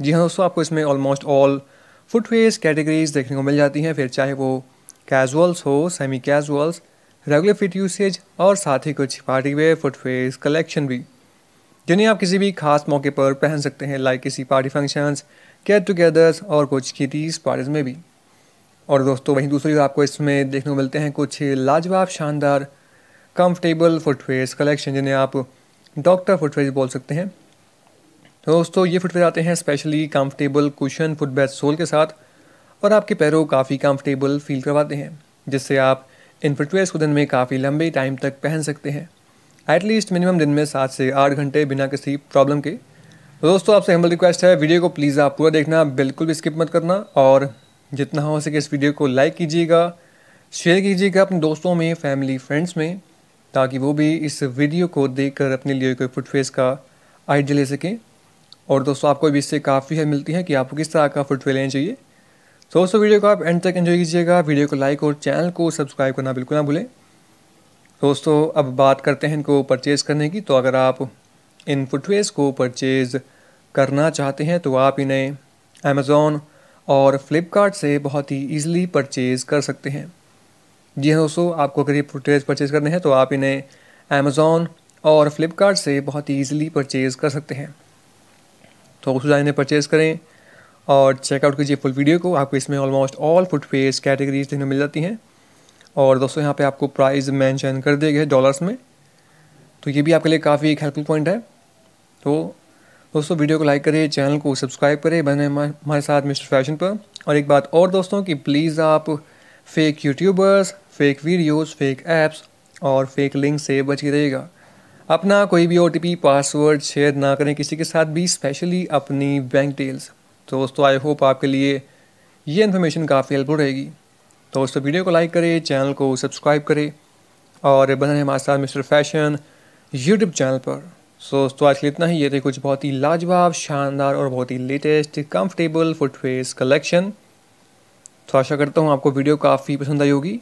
जी हाँ दोस्तों आपको इसमें ऑलमोस्ट ऑल फुटवेज कैटेगरीज देखने को मिल जाती हैं फिर चाहे वो कैजुअल्स हो semi casuals regular fit usage और साथ ही कुछ पार्टी वेयर फुटवेज कलेक्शन भी जिन्हें आप किसी भी खास मौके पर पहन सकते हैं लाइक किसी पार्टी फंक्शंस गेट टुगेदर्स और कुछ किटीज पार्टीज में भी और दोस्तों वहीं दूसरी आपको इसमें देखने को मिलते हैं कुछ लाजवाब शानदार कंफर्टेबल फुटवेयर कलेक्शन जिन्हें आप डॉक्टर फुटवेयर बोल सकते हैं दोस्तों ये फुटवेयर आते हैं specially comfortable cushion footbed sole के साथ और आपके पैरों काफ़ी कंफर्टेबल फील करवाते हैं जिससे आप इन फुटवेयर को दिन में काफ़ी लंबे टाइम तक पहन सकते हैं एटलीस्ट मिनिमम दिन में सात से आठ घंटे बिना किसी प्रॉब्लम के तो दोस्तों आपसे हम्बल रिक्वेस्ट है वीडियो को प्लीज़ आप पूरा देखना बिल्कुल भी स्किप मत करना और जितना हो सके इस वीडियो को लाइक कीजिएगा शेयर कीजिएगा अपने दोस्तों में फैमिली फ्रेंड्स में ताकि वो भी इस वीडियो को देखकर अपने लिए कोई फुटफेस का आइडिया ले सकें और दोस्तों आपको भी इससे काफ़ी हेल्प मिलती है कि आपको किस तरह का फुटवेयर लेना चाहिए तो दोस्तों वीडियो को आप एंड तक एंजॉय कीजिएगा वीडियो को लाइक और चैनल को सब्सक्राइब करना बिल्कुल ना भूलें दोस्तों अब बात करते हैं इनको परचेज़ करने की तो अगर आप इन फुटवेयर्स को परचेज़ करना चाहते हैं तो आप इन्हें अमेज़ोन और फ्लिपकार्ट से बहुत ही ईजिली परचेज़ कर सकते हैं जी हाँ दोस्तों आपको अगर ये फुटवेयर्स परचेज़ करने हैं तो आप इन्हें अमेज़ोन और फ्लिपकार्ट से बहुत ही ईजिली परचेज़ कर सकते हैं तो उस जाने परचेज़ करें और चेकआउट कीजिए फुल वीडियो को आपको इसमें ऑलमोस्ट ऑल फेस कैटेगरीज देखने मिल जाती हैं और दोस्तों यहाँ पे आपको प्राइस मेंशन कर दिए गए डॉलर्स में तो ये भी आपके लिए काफ़ी एक हेल्पफुल पॉइंट है तो दोस्तों वीडियो को लाइक करें चैनल को सब्सक्राइब करें बने हमारे साथ मिस्टर फैशन पर और एक बात और दोस्तों कि प्लीज़ आप fake YouTubers fake videos fake apps और फेक लिंक से बच रहिएगा अपना कोई भी ओ पासवर्ड शेयर ना करें किसी के साथ भी स्पेशली अपनी बैंक डिटेल्स तो दोस्तों आई होप आपके लिए ये इन्फॉर्मेशन काफ़ी हेल्पफुल रहेगी तो दोस्तों वीडियो को लाइक करें चैनल को सब्सक्राइब करें और बने हमारे साथ मिस्टर फैशन यूट्यूब चैनल पर सो दोस्तों आज के लिए इतना ही ये थे कुछ बहुत ही लाजवाब शानदार और बहुत ही लेटेस्ट कंफर्टेबल फुटफेस कलेक्शन तो आशा करता हूँ आपको वीडियो काफ़ी पसंद आई होगी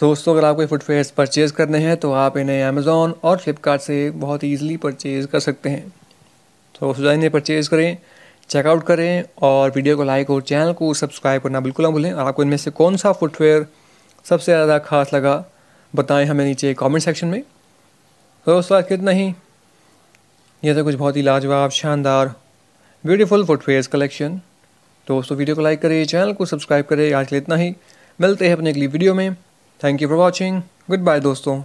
तो दोस्तों अगर आपको फुटफेयर परचेज़ करने हैं तो आप इन्हें अमेज़ोन और फ्लिपकार्ट से बहुत ईजिली परचेज़ कर सकते हैं तो सुझाव इन्हें परचेज़ करें चेकआउट करें और वीडियो को लाइक और चैनल को सब्सक्राइब करना बिल्कुल ना भूलें और आपको इनमें से कौन सा फुटवेयर सबसे ज़्यादा खास लगा बताएं हमें नीचे कमेंट सेक्शन में तो दोस्तों आज कितना ही यह था कुछ बहुत ही लाजवाब शानदार ब्यूटीफुल फुटवेयर्स कलेक्शन दोस्तों वीडियो को लाइक करें चैनल को सब्सक्राइब करें आज के लिए इतना ही मिलते हैं अपने अगली वीडियो में thank you for watching goodbye दोस्तों